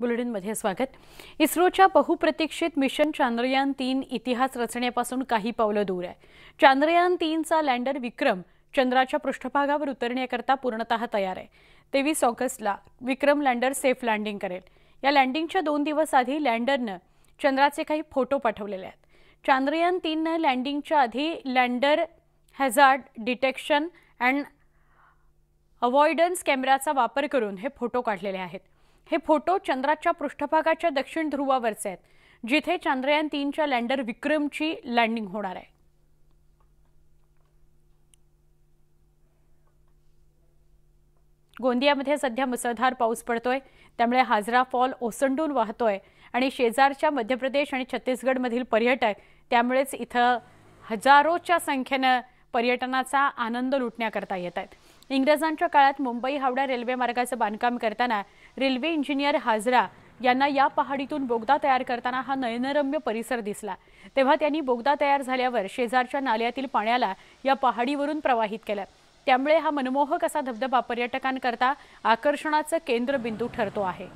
मध्ये स्वागत इस्रोच्या बहुप्रतीक्षित मिशन चांद्रयान तीन इतिहास रचण्यापासून काही पावलं दूर आहे चांद्रयान तीनचा लँडर विक्रम चंद्राच्या पृष्ठभागावर उतरण्याकरता पूर्णतः तयार आहे तेवीस ऑगस्टला विक्रम लँडर सेफ लँडिंग करेल या लँडिंगच्या दोन दिवस आधी लँडरनं चंद्राचे काही फोटो पाठवलेले आहेत चांद्रयान तीननं लँडिंगच्या आधी lander hazard detection and avoidance कॅमेराचा वापर करून हे फोटो काढलेले आहेत हे फोटो चंद्राच्या पृष्ठभागाच्या दक्षिण ध्रुवावरचे आहेत जिथे चांद्रयान तीनच्या लँडर विक्रमची लँडिंग होणार आहे गोंदियामध्ये सध्या मुसळधार पाऊस पडतोय त्यामुळे हाजरा फॉल ओसंडून वाहतोय आणि शेजारच्या मध्य प्रदेश आणि छत्तीसगडमधील पर्यटक त्यामुळेच इथं हजारोच्या संख्येनं पर्यटनाचा आनंद लुटण्याकरता येत आहेत इंग्रजांच्या काळात मुंबई हावडा रेल्वे मार्गाचं बांधकाम करताना रेल्वे इंजिनियर हाजरा यांना या पहाडीतून बोगदा तयार करताना हा नयनरम्य परिसर दिसला तेव्हा त्यांनी बोगदा तयार झाल्यावर शेजारच्या नाल्यातील पाण्याला या पहाडीवरून प्रवाहित केलं त्यामुळे हा मनमोहक असा धबधबा पर्यटकांकरता आकर्षणाचं केंद्रबिंदू ठरतो आहे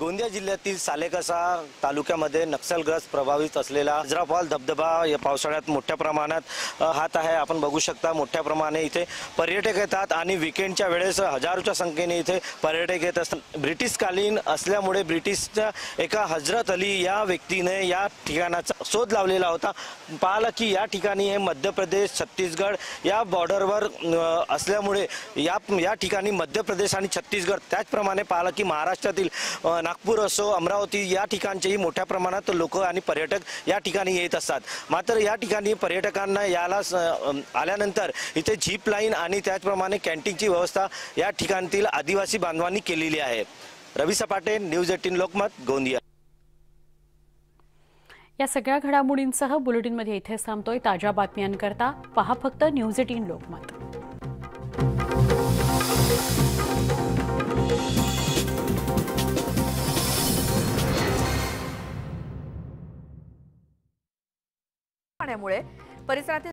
गोंदिया जिल्ह्यातील सालेकसा तालुक्यामध्ये नक्षलग्रस्त प्रभावित असलेला हजराफॉल धबधबा या पावसाळ्यात मोठ्या प्रमाणात हात आहे आपण बघू शकता मोठ्या प्रमाणे इथे पर्यटक येतात आणि विकेंडच्या वेळेस हजारोच्या संख्येने इथे पर्यटक येत असतात ब्रिटिशकालीन असल्यामुळे ब्रिटिशच्या एका हजरत अली या व्यक्तीने या ठिकाणाचा शोध लावलेला होता पाहिला की या ठिकाणी हे मध्य प्रदेश छत्तीसगड या बॉर्डरवर असल्यामुळे या या ठिकाणी मध्य प्रदेश आणि छत्तीसगड त्याचप्रमाणे पाहिलं की महाराष्ट्रातील नागपूर असो अमरावती या ठिकाणचेही मोठ्या प्रमाणात लोक आणि पर्यटक या ठिकाणी येत असतात मात्र या ठिकाणी पर्यटकांना याला आल्यानंतर इथे झीप लाईन आणि त्याचप्रमाणे कॅन्टीनची व्यवस्था या ठिकाणतील आदिवासी बांधवांनी केलेली आहे रवी सपाटे न्यूज एटीन लोकमत गोंदिया या सगळ्या घडामोडींसह बुलेटिनमध्ये इथेच थांबतोय ताज्या बातम्यांकरता पहा फक्त न्यूज एटीन लोकमत पाण्यामुळे परिसरातील